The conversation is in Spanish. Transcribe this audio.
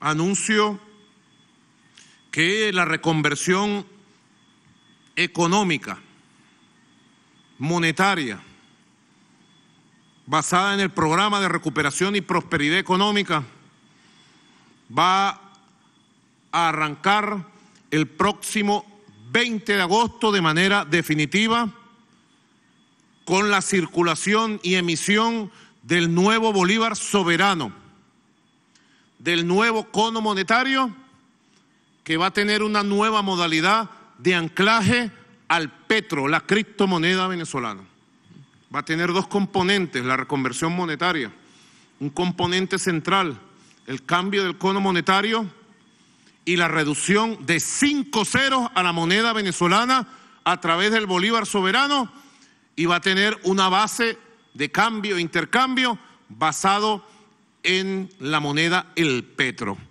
anuncio que la reconversión económica, monetaria, basada en el programa de recuperación y prosperidad económica, va a arrancar el próximo 20 de agosto de manera definitiva con la circulación y emisión del nuevo Bolívar soberano del nuevo cono monetario que va a tener una nueva modalidad de anclaje al petro, la criptomoneda venezolana. Va a tener dos componentes, la reconversión monetaria, un componente central, el cambio del cono monetario y la reducción de cinco ceros a la moneda venezolana a través del Bolívar soberano y va a tener una base de cambio, e intercambio basado en la moneda el petro.